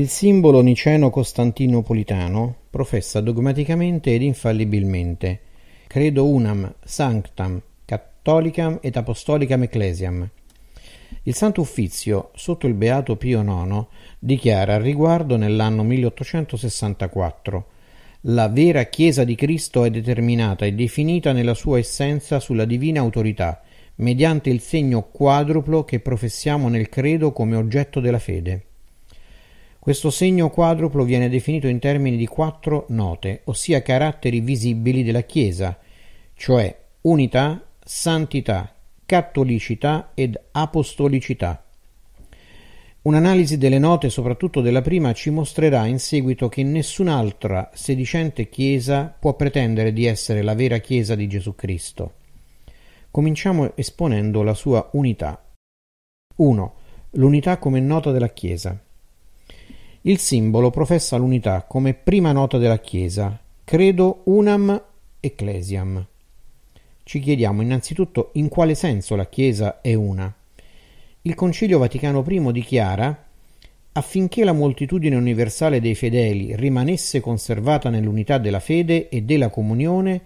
Il simbolo niceno-costantinopolitano professa dogmaticamente ed infallibilmente "Credo unam, sanctam, catholicam et apostolicam ecclesiam". Il Santo Uffizio, sotto il beato Pio IX, dichiara al riguardo nell'anno 1864 la vera Chiesa di Cristo è determinata e definita nella sua essenza sulla divina autorità, mediante il segno quadruplo che professiamo nel credo come oggetto della fede. Questo segno quadruplo viene definito in termini di quattro note, ossia caratteri visibili della Chiesa, cioè unità, santità, cattolicità ed apostolicità. Un'analisi delle note, soprattutto della prima, ci mostrerà in seguito che nessun'altra sedicente Chiesa può pretendere di essere la vera Chiesa di Gesù Cristo. Cominciamo esponendo la sua unità. 1. L'unità come nota della Chiesa. Il simbolo professa l'unità come prima nota della Chiesa, credo unam ecclesiam. Ci chiediamo innanzitutto in quale senso la Chiesa è una. Il Concilio Vaticano I dichiara affinché la moltitudine universale dei fedeli rimanesse conservata nell'unità della fede e della comunione,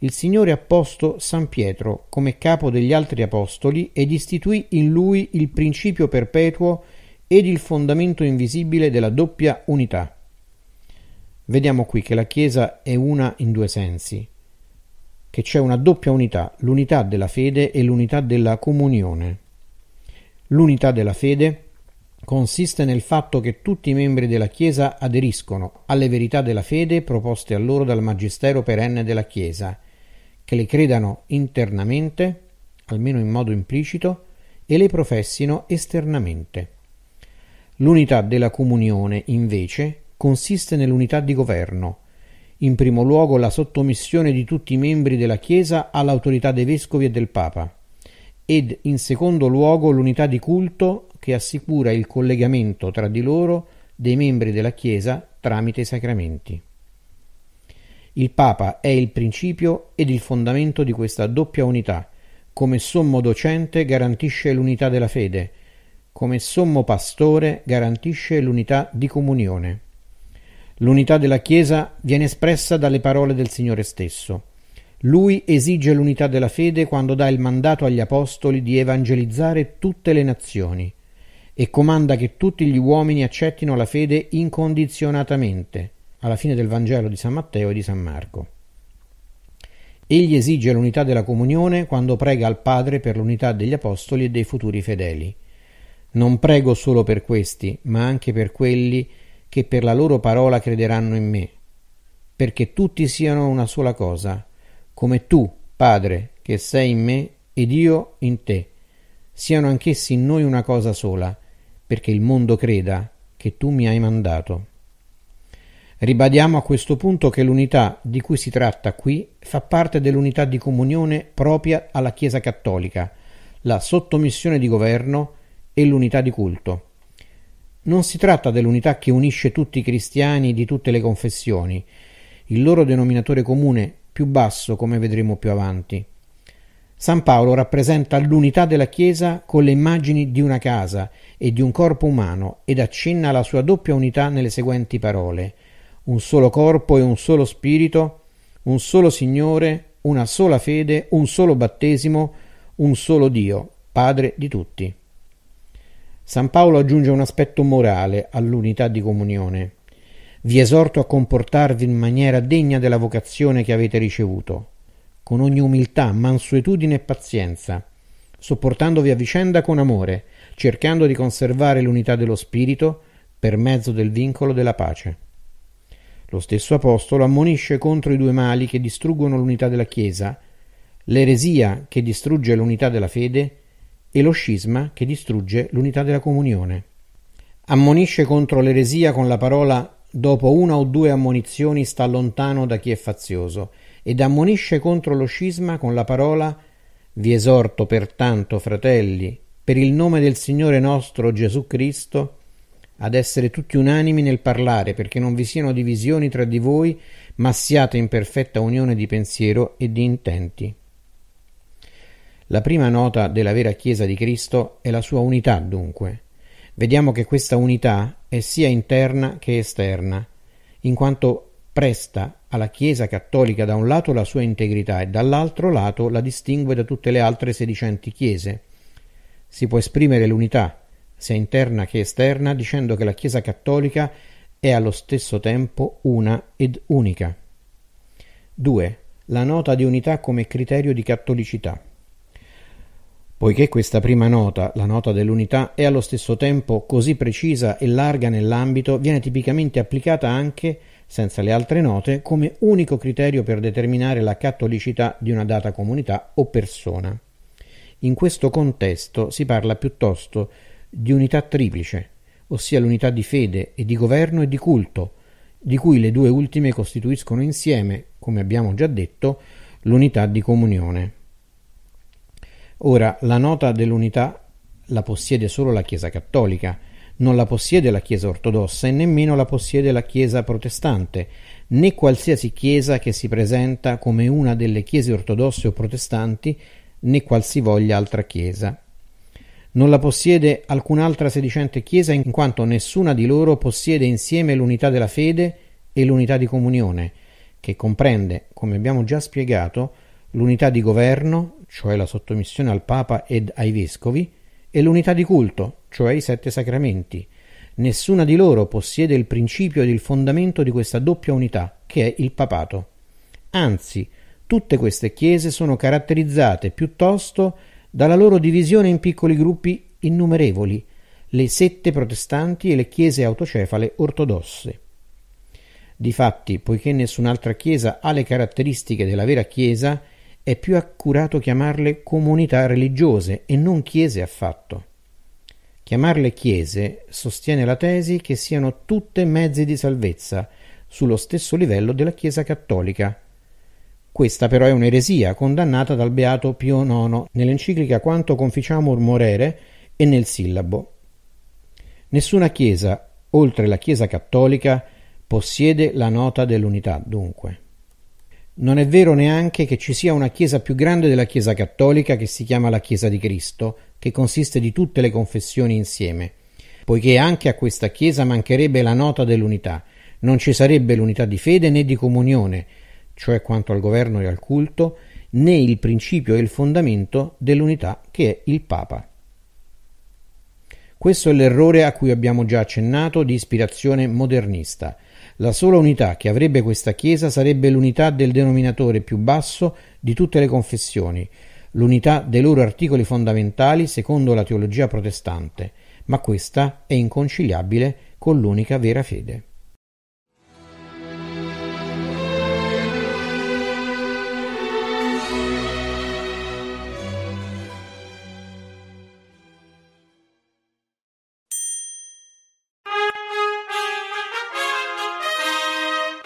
il Signore ha posto San Pietro come capo degli altri apostoli ed istituì in lui il principio perpetuo ed il fondamento invisibile della doppia unità. Vediamo qui che la Chiesa è una in due sensi, che c'è una doppia unità, l'unità della fede e l'unità della comunione. L'unità della fede consiste nel fatto che tutti i membri della Chiesa aderiscono alle verità della fede proposte a loro dal Magistero perenne della Chiesa, che le credano internamente, almeno in modo implicito, e le professino esternamente. L'unità della comunione, invece, consiste nell'unità di governo, in primo luogo la sottomissione di tutti i membri della Chiesa all'autorità dei vescovi e del Papa, ed in secondo luogo l'unità di culto che assicura il collegamento tra di loro dei membri della Chiesa tramite i sacramenti. Il Papa è il principio ed il fondamento di questa doppia unità, come sommo docente garantisce l'unità della fede, come sommo pastore garantisce l'unità di comunione. L'unità della Chiesa viene espressa dalle parole del Signore stesso. Lui esige l'unità della fede quando dà il mandato agli apostoli di evangelizzare tutte le nazioni e comanda che tutti gli uomini accettino la fede incondizionatamente, alla fine del Vangelo di San Matteo e di San Marco. Egli esige l'unità della comunione quando prega al Padre per l'unità degli apostoli e dei futuri fedeli non prego solo per questi, ma anche per quelli che per la loro parola crederanno in me, perché tutti siano una sola cosa, come tu, Padre, che sei in me ed io in te, siano anch'essi in noi una cosa sola, perché il mondo creda che tu mi hai mandato. Ribadiamo a questo punto che l'unità di cui si tratta qui fa parte dell'unità di comunione propria alla Chiesa cattolica, la sottomissione di governo e l'unità di culto. Non si tratta dell'unità che unisce tutti i cristiani di tutte le confessioni, il loro denominatore comune più basso, come vedremo più avanti. San Paolo rappresenta l'unità della Chiesa con le immagini di una casa e di un corpo umano ed accenna alla sua doppia unità nelle seguenti parole un solo corpo e un solo spirito, un solo Signore, una sola fede, un solo battesimo, un solo Dio, Padre di tutti. San Paolo aggiunge un aspetto morale all'unità di comunione. Vi esorto a comportarvi in maniera degna della vocazione che avete ricevuto, con ogni umiltà, mansuetudine e pazienza, sopportandovi a vicenda con amore, cercando di conservare l'unità dello spirito per mezzo del vincolo della pace. Lo stesso Apostolo ammonisce contro i due mali che distruggono l'unità della Chiesa, l'eresia che distrugge l'unità della fede e lo scisma che distrugge l'unità della comunione. Ammonisce contro l'eresia con la parola dopo una o due ammonizioni sta lontano da chi è fazioso ed ammonisce contro lo scisma con la parola vi esorto pertanto fratelli per il nome del Signore nostro Gesù Cristo ad essere tutti unanimi nel parlare perché non vi siano divisioni tra di voi ma siate in perfetta unione di pensiero e di intenti. La prima nota della vera Chiesa di Cristo è la sua unità dunque. Vediamo che questa unità è sia interna che esterna, in quanto presta alla Chiesa cattolica da un lato la sua integrità e dall'altro lato la distingue da tutte le altre sedicenti Chiese. Si può esprimere l'unità, sia interna che esterna, dicendo che la Chiesa cattolica è allo stesso tempo una ed unica. 2. La nota di unità come criterio di cattolicità. Poiché questa prima nota, la nota dell'unità, è allo stesso tempo così precisa e larga nell'ambito, viene tipicamente applicata anche, senza le altre note, come unico criterio per determinare la cattolicità di una data comunità o persona. In questo contesto si parla piuttosto di unità triplice, ossia l'unità di fede e di governo e di culto, di cui le due ultime costituiscono insieme, come abbiamo già detto, l'unità di comunione. Ora, la nota dell'unità la possiede solo la Chiesa cattolica, non la possiede la Chiesa ortodossa e nemmeno la possiede la Chiesa protestante, né qualsiasi Chiesa che si presenta come una delle Chiese ortodosse o protestanti, né qualsivoglia altra Chiesa. Non la possiede alcun'altra sedicente Chiesa in quanto nessuna di loro possiede insieme l'unità della fede e l'unità di comunione, che comprende, come abbiamo già spiegato, l'unità di governo, cioè la sottomissione al Papa ed ai Vescovi, e l'unità di culto, cioè i sette sacramenti. Nessuna di loro possiede il principio ed il fondamento di questa doppia unità, che è il papato. Anzi, tutte queste chiese sono caratterizzate piuttosto dalla loro divisione in piccoli gruppi innumerevoli, le sette protestanti e le chiese autocefale ortodosse. Difatti, poiché nessun'altra chiesa ha le caratteristiche della vera chiesa, è più accurato chiamarle comunità religiose e non chiese affatto. Chiamarle chiese sostiene la tesi che siano tutte mezzi di salvezza, sullo stesso livello della Chiesa cattolica. Questa però è un'eresia condannata dal beato Pio IX nell'enciclica Quanto conficiamur morere e nel sillabo. Nessuna Chiesa, oltre la Chiesa cattolica, possiede la nota dell'unità, dunque. Non è vero neanche che ci sia una chiesa più grande della Chiesa cattolica che si chiama la Chiesa di Cristo, che consiste di tutte le confessioni insieme, poiché anche a questa Chiesa mancherebbe la nota dell'unità, non ci sarebbe l'unità di fede né di comunione, cioè quanto al governo e al culto, né il principio e il fondamento dell'unità che è il Papa. Questo è l'errore a cui abbiamo già accennato di ispirazione modernista, la sola unità che avrebbe questa Chiesa sarebbe l'unità del denominatore più basso di tutte le confessioni, l'unità dei loro articoli fondamentali secondo la teologia protestante, ma questa è inconciliabile con l'unica vera fede.